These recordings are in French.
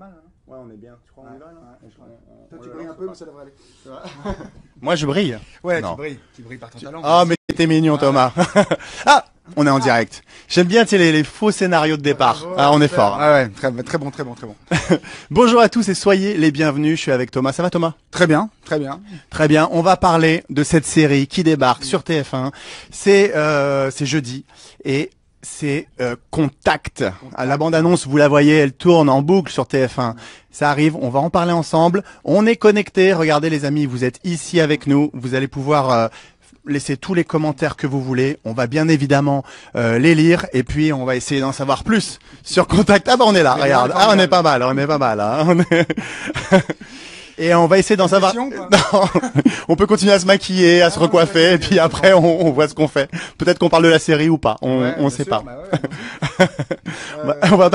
Hein. on est bien. Moi, je brille. Ouais, tu brilles. Tu brilles par ton talent. Ah, oh, mais t'es mignon, Thomas. ah on est en direct. J'aime bien les, les faux scénarios de départ. Ah, ah on est fort. Ah ouais, très, bon, très bon, très bon. Bonjour à tous et soyez les bienvenus. Je suis avec Thomas. Ça va Thomas Très bien, très bien. Très bien. On va parler de cette série qui débarque sur TF1. C'est euh, c'est jeudi et c'est euh, Contact. La bande-annonce, vous la voyez, elle tourne en boucle sur TF1. Ça arrive, on va en parler ensemble. On est connectés. Regardez les amis, vous êtes ici avec nous. Vous allez pouvoir euh, laisser tous les commentaires que vous voulez. On va bien évidemment euh, les lire et puis on va essayer d'en savoir plus sur Contact. Ah bah on est là, regarde. Ah on est pas mal, on est pas mal. Hein. Et on va essayer d'en savoir. on peut continuer à se maquiller, à se ah, recoiffer, et puis après on, voit ce qu'on fait. Peut-être qu'on parle de la série ou pas. On, ne sait pas. Bah bah, on va,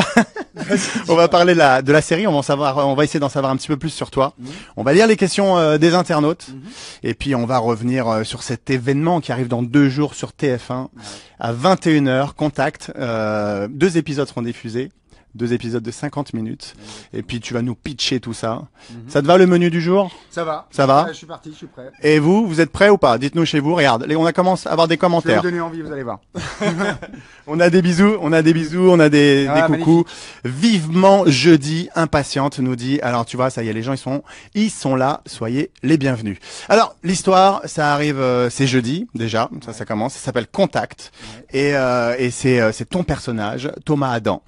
on va parler de la, de la série. On va savoir, on va essayer d'en savoir un petit peu plus sur toi. Mhm. On va lire les questions euh, des internautes, mhm. et puis on va revenir euh, sur cet événement qui arrive dans deux jours sur TF1 à 21h. Contact. Euh, deux épisodes seront diffusés deux épisodes de 50 minutes. Et puis tu vas nous pitcher tout ça. Mhm. Ça te va le menu du jour Ça va. Ça va Je suis parti, je suis prêt. Et vous, vous êtes prêts ou pas Dites-nous chez vous. Regarde, on a commencé à avoir des commentaires. Je vais donner envie, vous allez voir. on a des bisous, on a des bisous, on a des, ah, coucous. Vivement jeudi, impatiente nous dit. Alors tu vois, ça y est, les gens ils sont, ils sont là. Soyez les bienvenus. Alors l'histoire, ça arrive, euh, c'est jeudi déjà. Ça, ça commence. Ça s'appelle Contact. et euh, euh, c'est ton personnage, Thomas Adam.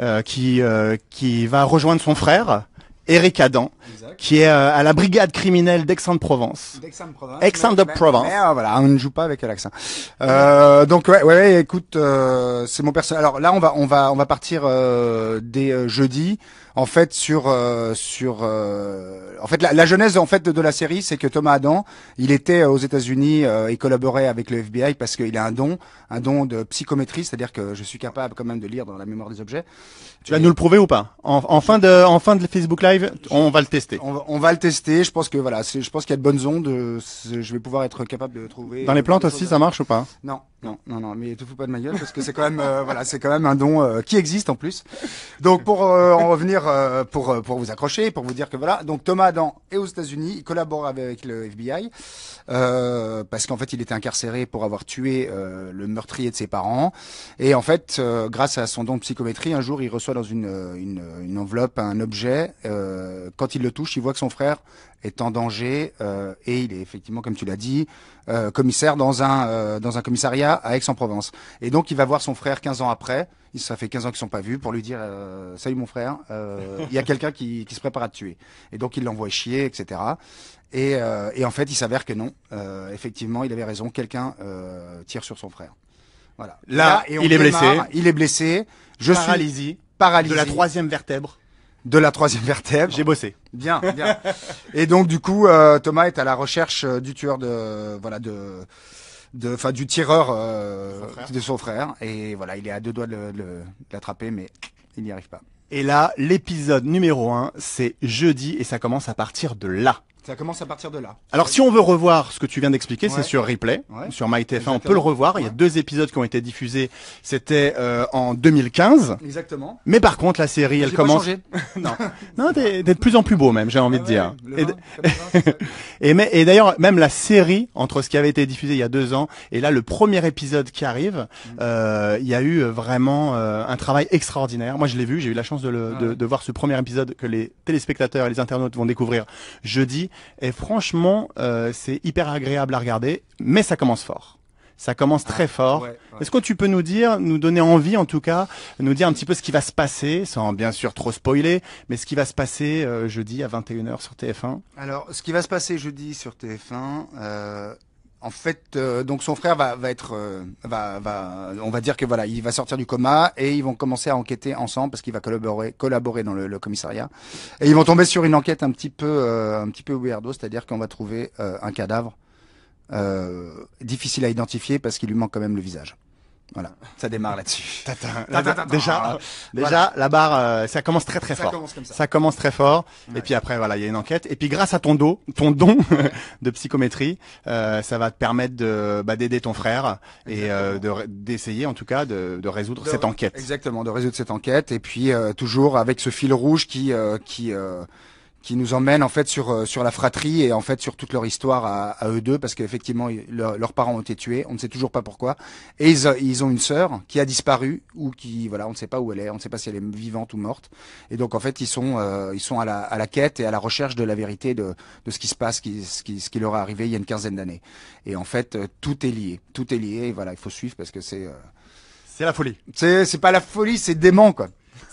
Euh, qui, euh, qui va rejoindre son frère, Eric Adam, qui est euh, à la brigade criminelle d'Aix-en-Provence. D'Aix-en-Provence. Aix-en-Provence. Euh, voilà, on ne joue pas avec l'accent. Euh, donc ouais, ouais, écoute, euh, c'est mon perso. Alors là, on va, on va, on va partir des jeudi. En fait, sur sur en fait la, la, genèse en fait de, la série, c'est que Thomas Adam, il était aux États-Unis, et collaborait avec le FBI parce qu'il a un don, un don de psychométrie, c'est-à-dire que je suis capable quand même de lire dans la mémoire des objets. Tu vas nous le prouver ou pas en, en, fin de en fin de Facebook Live, on va le on va, le tester. Je pense que voilà, je pense qu'il y a de bonnes ondes. Euh, je vais pouvoir être capable de trouver. Dans les plantes aussi, ça marche ou pas Non. Non, non, non, mais te fous pas de ma gueule parce que c'est quand même, euh, voilà, c'est quand même un don euh, qui existe en plus. Donc pour euh, en revenir, pour pour vous accrocher, pour vous dire que voilà, donc Thomas Adam est aux États-Unis, il collabore avec le FBI parce qu'en fait il était incarcéré pour avoir tué le meurtrier de ses parents et en fait grâce à son don de psychométrie, un jour il reçoit dans une une, une enveloppe un objet. quand il le touche, il voit que son frère est en danger euh, et il est effectivement, comme tu l'as dit, euh, commissaire dans un, euh, dans un commissariat à Aix-en-Provence. Et donc il va voir son frère 15 ans après, ça fait 15 ans qu'ils sont pas vus, pour lui dire Salut mon frère, il y a quelqu'un qui, qui, se prépare à te tuer. Et donc il l'envoie chier, etc. Et, et en fait, il s'avère que non. effectivement, il avait raison, quelqu'un tire sur son frère. Voilà. Là, il est blessé. Il est blessé. Je paralysie. Suis... paralysé De la troisième vertèbre de la troisième vertèbre. J'ai bossé. Bien, bien. Et donc du coup, euh, Thomas est à la recherche euh, du tueur de voilà de de enfin du tireur euh, de son frère et voilà, il est à deux doigts de, l'attraper mais il n'y arrive pas. Et là, l'épisode numéro un, c'est jeudi et ça commence à partir de là. Ça commence à partir de là. Alors si on veut revoir ce que tu viens d'expliquer, c'est sur replay, sur MyTF1, on peut le revoir. Il y a deux épisodes qui ont été diffusés. C'était euh, en 2015. Exactement. Mais par contre, la série, elle commence. Pas non, non, t'es de plus en plus beau même, j'ai envie de ah dire. et, d'ailleurs, même la série entre ce qui avait été diffusé il y a deux ans et là le premier épisode qui arrive, mm. euh, il y a eu euh, vraiment un travail extraordinaire. Moi, je l'ai vu, j'ai eu la chance de, de voir ce premier épisode que les téléspectateurs et les internautes vont découvrir jeudi. Et franchement, euh, c'est hyper agréable à regarder, mais ça commence fort. Ça commence ah, très fort. Est-ce que tu peux nous dire, nous donner envie en tout cas, nous dire un petit peu ce qui va se passer, sans bien sûr trop spoiler, mais ce qui va se passer euh, jeudi à 21h sur TF1 Alors, ce qui va se passer jeudi sur TF1, en fait, euh, donc son frère va, être, euh, va, va, on va dire que voilà, il va sortir du coma et ils vont commencer à enquêter ensemble parce qu'il va collaborer, collaborer dans le, commissariat. Et ils vont tomber sur une enquête un petit peu, euh, un petit peu weirdo, c'est-à-dire qu'on va trouver un cadavre difficile à identifier parce qu'il lui manque quand même le visage. Voilà, ça démarre là-dessus. déjà, déjà la barre, euh, ça commence très très fort. Ça commence très fort. Et puis après, voilà, il y a une enquête. Et puis grâce à ton dos, ton don de psychométrie, euh, ça va te permettre de bah, d'aider ton frère et euh, d'essayer en tout cas de, résoudre cette enquête. Exactement, de résoudre cette enquête. Et puis toujours avec ce fil rouge qui qui qui nous emmène en fait sur euh, sur la fratrie et en fait sur toute leur histoire à, à eux deux parce qu'effectivement leurs parents ont été tués, on ne sait toujours pas pourquoi et ils, euh, ils ont une sœur qui a disparu ou qui voilà on ne sait pas où elle est, on ne sait pas si elle est vivante ou morte et donc en fait ils sont euh, ils sont à la à la quête et à la recherche de la vérité de de ce qui se passe, qui, ce qui ce qui leur est arrivé il y a une quinzaine d'années et en fait tout est lié, tout est lié et voilà il faut suivre parce que c'est c'est la folie. C'est c'est pas la folie, c'est dément quoi.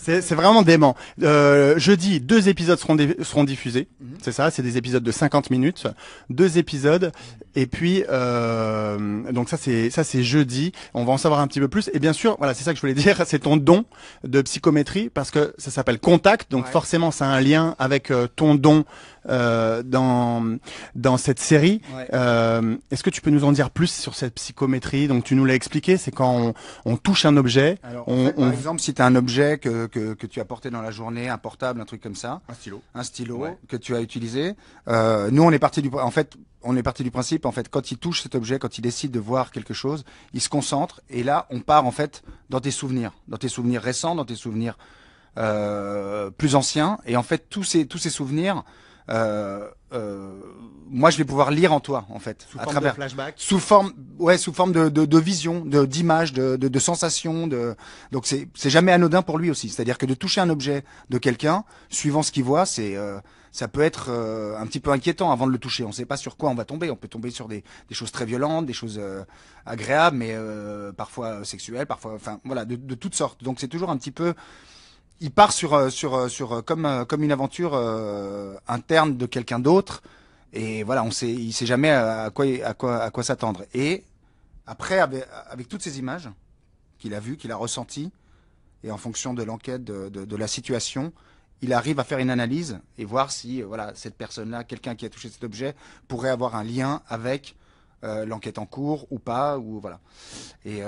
C'est vraiment dément. Euh, jeudi, deux épisodes seront, seront diffusés. Mhm. C'est ça, c'est des épisodes de 50 minutes, deux épisodes. Et puis, euh, donc ça c'est ça c'est jeudi. On va en savoir un petit peu plus. Et bien sûr, voilà, c'est ça que je voulais dire. C'est ton don de psychométrie parce que ça s'appelle contact. Donc forcément, ça a un lien avec euh, ton don euh, dans dans cette série. Euh, Est-ce que tu peux nous en dire plus sur cette psychométrie Donc tu nous l'as expliqué, c'est quand on, on, touche un objet. on, par exemple, si tu as un objet que, que, que, tu as porté dans la journée, un portable, un truc comme ça, un stylo, un stylo que tu as utilisé. Euh, nous, on est parti du en fait on est parti du principe, en fait, quand il touche cet objet, quand il décide de voir quelque chose, il se concentre et là, on part en fait dans tes souvenirs, dans tes souvenirs récents, dans tes souvenirs euh, plus anciens. Et en fait, tous ces tous ces souvenirs euh, euh, moi je vais pouvoir lire en toi en fait à travers flashback sous forme ouais sous forme de, de, de vision de d'image de, de, de sensation de donc c'est c'est jamais anodin pour lui aussi c'est-à-dire que de toucher un objet de quelqu'un suivant ce qu'il voit c'est euh, ça peut être euh, un petit peu inquiétant avant de le toucher. On ne sait pas sur quoi on va tomber. On peut tomber sur des, des choses très violentes, des choses agréables, mais parfois sexuelles, parfois, enfin voilà, de, de toutes sortes. Donc c'est toujours un petit peu il part sur euh, sur euh, sur euh, comme comme une aventure interne de quelqu'un d'autre et voilà on sait il sait jamais à quoi à quoi à quoi s'attendre et après avec, toutes ces images qu'il a vues qu'il a ressenties et en fonction de l'enquête de, de, la situation il arrive à faire une analyse et voir si voilà cette personne là quelqu'un qui a touché cet objet pourrait avoir un lien avec l'enquête en cours ou pas ou voilà et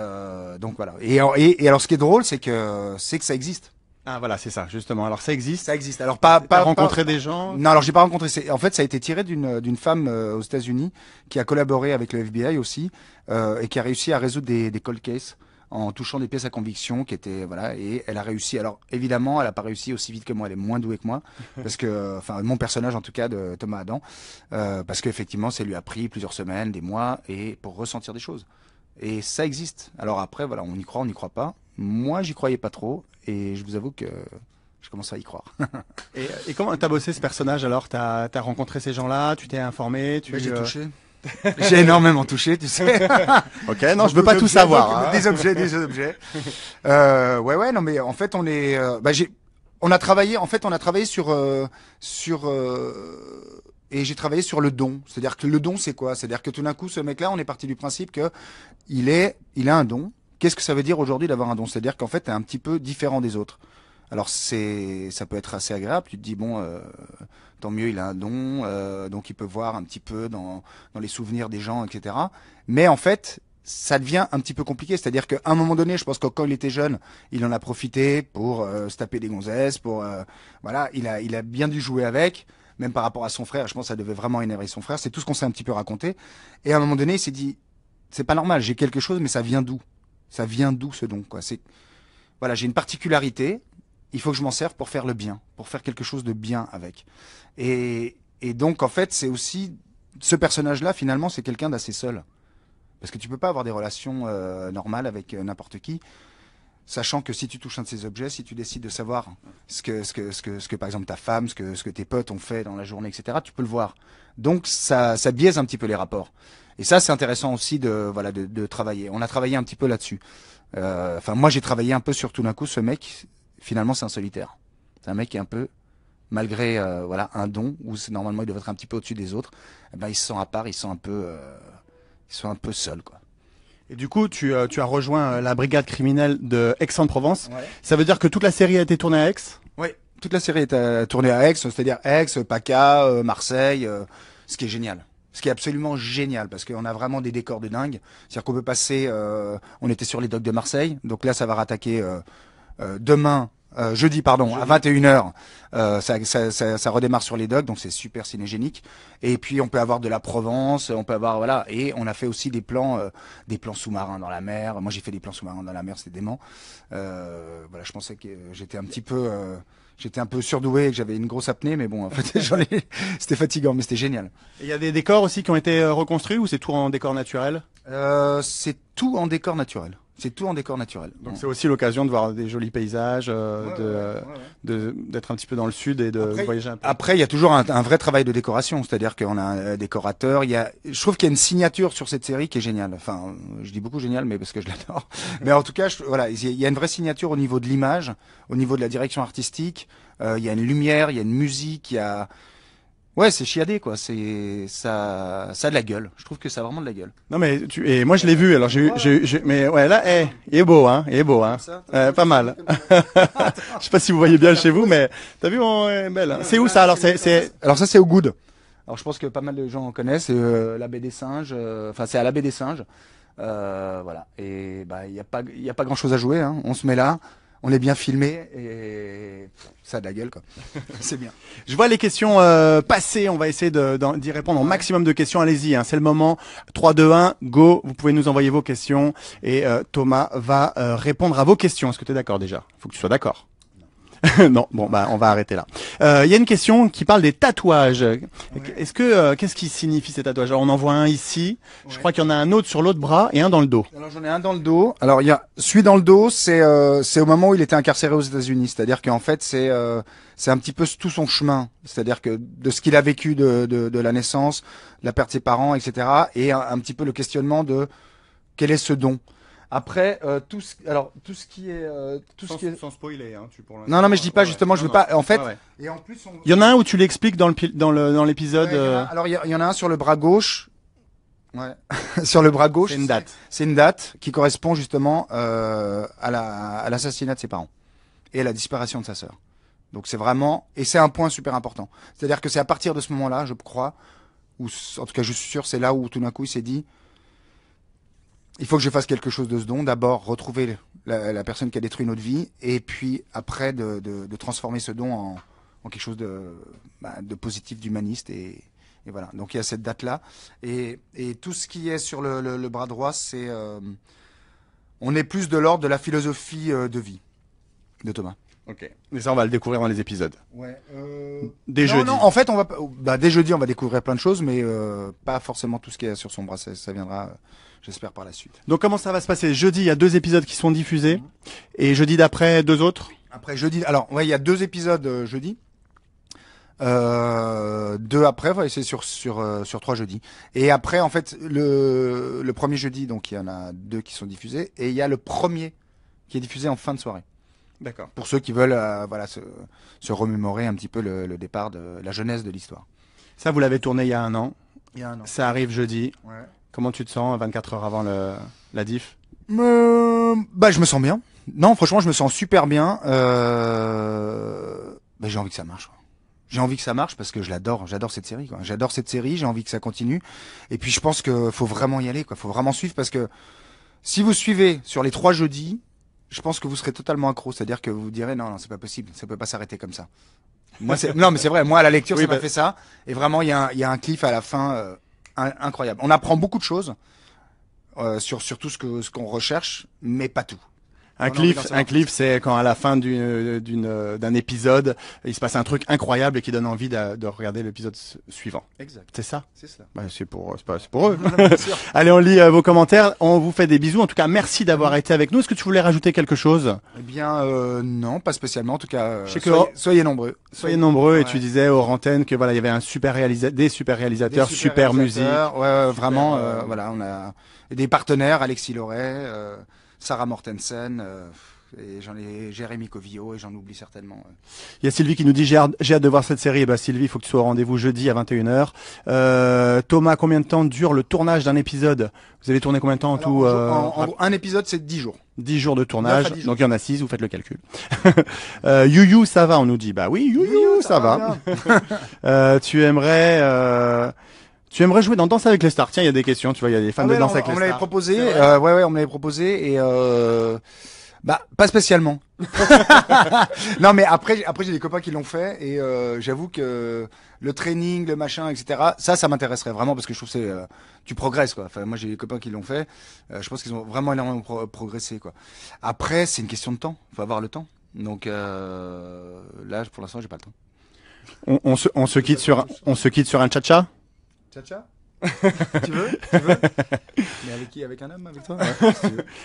donc voilà et, et alors ce qui est drôle c'est que c'est que ça existe ah voilà, c'est ça, justement. Alors ça existe. Ça existe. Alors pas pas rencontré des gens. Non, alors j'ai pas rencontré. en fait ça a été tiré d'une d'une femme euh, aux États-Unis qui a collaboré avec le FBI aussi euh, et qui a réussi à résoudre des des cold cases en touchant des pièces à conviction qui étaient voilà et elle a réussi alors évidemment elle a pas réussi aussi vite que moi elle est moins douée que moi parce que enfin mon personnage en tout cas de Thomas Adam euh, parce qu'effectivement ça lui a pris plusieurs semaines des mois et pour ressentir des choses et ça existe alors après voilà on y croit on n'y croit pas moi, j'y croyais pas trop, et je vous avoue que je commence à y croire. et, euh, et, comment t'as bossé ce personnage alors T'as as rencontré ces gens-là Tu t'es informé tu, J'ai euh, touché. J'ai énormément touché, tu sais. ok, non, je veux pas tout savoir. Hein. Des objets, des objets. Euh, ouais, ouais, non, mais en fait, on est. Euh, bah, on a travaillé. En fait, on a travaillé sur sur et j'ai travaillé sur le don. C'est-à-dire que le don, c'est quoi C'est-à-dire que tout d'un coup, ce mec-là, on est parti du principe que il est, il a un don Qu'est-ce que ça veut dire aujourd'hui d'avoir un don C'est-à-dire qu'en fait, tu es un petit peu différent des autres. Alors c'est, ça peut être assez agréable. Tu te dis bon, euh, tant mieux, il a un don, euh, donc il peut voir un petit peu dans, dans les souvenirs des gens, etc. Mais en fait, ça devient un petit peu compliqué. C'est-à-dire qu'à un moment donné, je pense que quand il était jeune, il en a profité pour euh, se taper des gonzesses, pour euh, voilà, il a, il a bien dû jouer avec. Même par rapport à son frère, je pense que ça devait vraiment énerver son frère. C'est tout ce qu'on s'est un petit peu raconté. Et à un moment donné, il s'est dit, c'est pas normal, j'ai quelque chose, mais ça vient d'où ça vient d'où ce don C'est voilà, j'ai une particularité. Il faut que je m'en serve pour faire le bien, pour faire quelque chose de bien avec. Et, donc en fait, c'est aussi ce personnage-là finalement, c'est quelqu'un d'assez seul, parce que tu peux pas avoir des relations euh, normales avec euh, n'importe qui sachant que si tu touches un de ces objets, si tu décides de savoir ce que, ce que, ce que, ce que par exemple ta femme, ce que, ce que tes potes ont fait dans la journée, etc., tu peux le voir. Donc ça, ça biaise un petit peu les rapports. Et ça, c'est intéressant aussi de voilà de, travailler. On a travaillé un petit peu là-dessus. Euh, enfin, moi, j'ai travaillé un peu sur tout d'un coup ce mec. Finalement, c'est un solitaire. C'est un mec qui est un peu malgré euh, voilà un don où normalement il devrait être un petit peu au-dessus des autres, eh ben, il se sent à part, ils sent un peu, euh, ils sont un peu seul. quoi. Et du coup, tu, tu as rejoint la brigade criminelle de Aix-en-Provence. Ça veut dire que toute la série a été tournée à Aix Oui, toute la série a été tournée à Aix, c'est-à-dire Aix, PACA, Marseille, ce qui est génial ce qui est absolument génial parce qu'on a vraiment des décors de dingue. C'est-à-dire qu'on peut passer, euh, on était sur les docks de Marseille, donc là ça va rattaquer euh, euh, demain. jeudi, pardon, à 21h, ça, redémarre sur les docks, donc c'est super cinégénique. Et puis on peut avoir de la Provence, on peut avoir voilà, et on a fait aussi des plans, des plans sous-marins dans la mer. Moi j'ai fait des plans sous-marins dans la mer, c'est dément. voilà, je pensais que j'étais un petit peu j'étais un peu surdoué et que j'avais une grosse apnée, mais bon, en fait, ai... c'était fatigant, mais c'était génial. Il y a des décors aussi qui ont été euh, reconstruits ou c'est tout en décor naturel euh, C'est tout en décor naturel. C'est tout en décor naturel. Donc c'est aussi l'occasion de voir des jolis paysages, euh, euh, de d'être un petit peu dans le sud et de voyager un peu. Après, il y a toujours un, un vrai travail de décoration, c'est-à-dire qu'on a un décorateur. Il y a, je trouve qu'il y a une signature sur cette série qui est géniale. Enfin, je dis beaucoup géniale, mais parce que je l'adore. mais en tout cas, voilà, il y a une vraie signature au niveau de l'image, au niveau de la direction artistique. Euh, il y a une lumière, il y a une musique, il y a Ouais, c'est chiadé quoi. C'est ça, ça a de la gueule. Je trouve que ça a vraiment de la gueule. Non mais tu et moi je l'ai vu. Alors j'ai j'ai, mais ouais là, eh, il est beau hein, il est beau hein, euh, pas mal. je sais pas si vous voyez bien chez vous, mais t'as vu on est belle. Hein. C'est où ça alors c'est, c'est alors ça c'est au Good. Alors je pense que pas mal de gens en connaissent. Euh, la baie des singes. Euh, enfin c'est à la baie des singes. Euh, voilà. Et bah il y a pas, il y a pas grand chose à jouer. Hein. On se met là on est bien filmé et ça a de la gueule quoi. c'est bien. Je vois les questions euh, passer, on va essayer d'y répondre au maximum de questions. Allez-y, hein. c'est le moment. 3, 2, 1, go. Vous pouvez nous envoyer vos questions et euh, Thomas va euh, répondre à vos questions. Est-ce que tu es d'accord déjà Il Faut que tu sois d'accord. non, bon, bah, on va arrêter là. Il euh, y a une question qui parle des tatouages. Est-ce que euh, qu'est-ce qui signifie ces tatouages Alors, On en voit un ici. Je crois qu'il y en a un autre sur l'autre bras et un dans le dos. Alors j'en ai un dans le dos. Alors il y a celui dans le dos, c'est euh, c'est au moment où il était incarcéré aux États-Unis, c'est-à-dire qu'en fait c'est c'est un petit peu tout son chemin, c'est-à-dire que de ce qu'il a vécu de, de, la naissance, la perte de ses parents, etc. Et un, petit peu le questionnement de quel est ce don après, euh, tout, ce, alors, tout ce qui est. Euh, tout sans, ce qui est... sans spoiler, hein, Non, non, mais je dis pas, euh, justement, je veux pas. En fait. Il y en a un où tu l'expliques dans l'épisode. Le, dans le, dans Alors, il y, en a un sur le bras gauche. sur le bras gauche. C'est une date. C'est une date qui correspond justement euh, à l'assassinat de ses parents et à la disparition de sa sœur. Donc c'est vraiment et c'est un point super important. C'est-à-dire que c'est à partir de ce moment-là, je crois, ou en tout cas je suis sûr, c'est là où tout d'un coup il s'est dit il faut que je fasse quelque chose de ce don. D'abord, retrouver la, personne qui a détruit notre vie, et puis après, de, transformer ce don en, quelque chose de, bah, de positif, d'humaniste. Et, voilà. Donc il y a cette date-là. Et, tout ce qui est sur le, bras droit, c'est. Euh, on est plus de l'ordre de la philosophie euh, de vie de Thomas. Ok. Mais ça, on va le découvrir dans les épisodes. Ouais. Euh, dès non, jeudi. Non, en fait, on va. Bah, dès jeudi, on va découvrir plein de choses, mais pas forcément tout ce qu'il y a sur son bras. ça viendra j'espère par la suite. Donc comment ça va se passer Jeudi, il y a deux épisodes qui sont diffusés mhm. et jeudi d'après deux autres. Après jeudi, alors ouais, il y a deux épisodes euh, jeudi. Euh, deux après, ouais, c'est sur sur euh, sur trois jeudis. Et après, en fait, le le premier jeudi, donc il y en a deux qui sont diffusés et il y a le premier qui est diffusé en fin de soirée. D'accord. Pour ceux qui veulent voilà se, se remémorer un petit peu le, départ de la jeunesse de l'histoire. Ça, vous l'avez tourné il y a un an. Il y a un an. Ça arrive jeudi. Ouais. Comment tu te sens 24 heures avant le, la diff Bah, je me sens bien. Non, franchement, je me sens super bien. Euh... j'ai envie que ça marche. J'ai envie que ça marche parce que je l'adore. J'adore cette série. J'adore cette série. J'ai envie que ça continue. Et puis, je pense qu'il faut vraiment y aller. Il Faut vraiment suivre parce que si vous suivez sur les trois jeudis, je pense que vous serez totalement accro. C'est-à-dire que vous direz non, non, c'est pas possible. Ça peut pas s'arrêter comme ça. Moi, non, mais c'est vrai. Moi, à la lecture, j'ai ça m'a bah fait ça. Et vraiment, il y, a un cliff à la fin. Euh, incroyable. On apprend beaucoup de choses euh, sur, sur tout ce que ce qu'on recherche, mais pas tout. Un ah cliff, un cliff, c'est quand à la fin euh, euh, d'un épisode, il se passe un truc incroyable et qui donne envie de, regarder l'épisode suivant. Exact. C'est ça. C'est ça. Bah, c'est pour eux. Allez, on lit euh, vos commentaires. On vous fait des bisous. En tout cas, merci d'avoir été avec nous. Est-ce que tu voulais rajouter quelque chose Eh bien, non, pas spécialement. En tout cas, soyez, nombreux. Soyez nombreux. Et tu disais aux antennes que voilà, il y avait un super réalisateur, des super réalisateurs, super, musique. Ouais, vraiment. voilà, on a des partenaires, Alexis Loret. Sarah Mortensen. Euh, et j'en ai Jérémy Covio, et j'en oublie certainement. Euh. Il y a Sylvie qui nous dit j'ai hâte, de voir cette série. Eh ben, Sylvie, il faut que tu sois au rendez-vous jeudi à 21h. Euh, Thomas, combien de temps dure le tournage d'un épisode Vous avez tourné combien de temps en tout Un épisode, c'est 10 jours. 10 jours de tournage, donc il y en a 6, vous faites le calcul. euh, you, ça va, on nous dit. Bah oui, Youyou, ça, va. tu aimerais... Tu aimerais jouer dans Danse avec les stars Tiens, il y a des questions, tu vois, il y a des fans ah de Danse avec les stars. On l'avait proposé, euh, ouais, ouais, on me l'avait proposé et euh, bah pas spécialement. non, mais après, après j'ai des copains qui l'ont fait et euh, j'avoue que le training, le machin, etc. Ça, ça m'intéresserait vraiment parce que je trouve que tu progresses quoi. Enfin, moi j'ai des copains qui l'ont fait. je pense qu'ils ont vraiment énormément progressé quoi. Après, c'est une question de temps. Faut avoir le temps. Donc là, pour l'instant, j'ai pas le temps. On, se, quitte sur on se quitte sur un cha-cha Tcha-Tcha tu veux, Mais avec qui Avec un homme Avec toi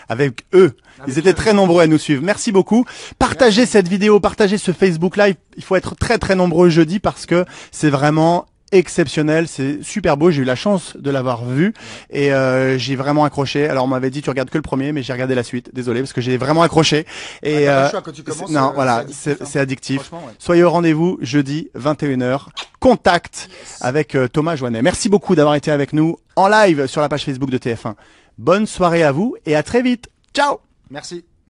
Avec eux. Ils étaient très nombreux à nous suivre. Merci beaucoup. Partagez cette vidéo, partagez ce Facebook Live. Il faut être très très nombreux jeudi parce que c'est vraiment exceptionnel, c'est super beau, j'ai eu la chance de l'avoir vu et euh, j'ai vraiment accroché. Alors on m'avait dit tu regardes que le premier, mais j'ai regardé la suite. Désolé parce que j'ai vraiment accroché. Et ah, euh, non, euh, voilà, c'est addictif. Hein. Soyez au rendez-vous jeudi 21h. Contact avec Thomas Joannet. Merci beaucoup d'avoir été avec nous en live sur la page Facebook de TF1. Bonne soirée à vous et à très vite. Ciao. Merci.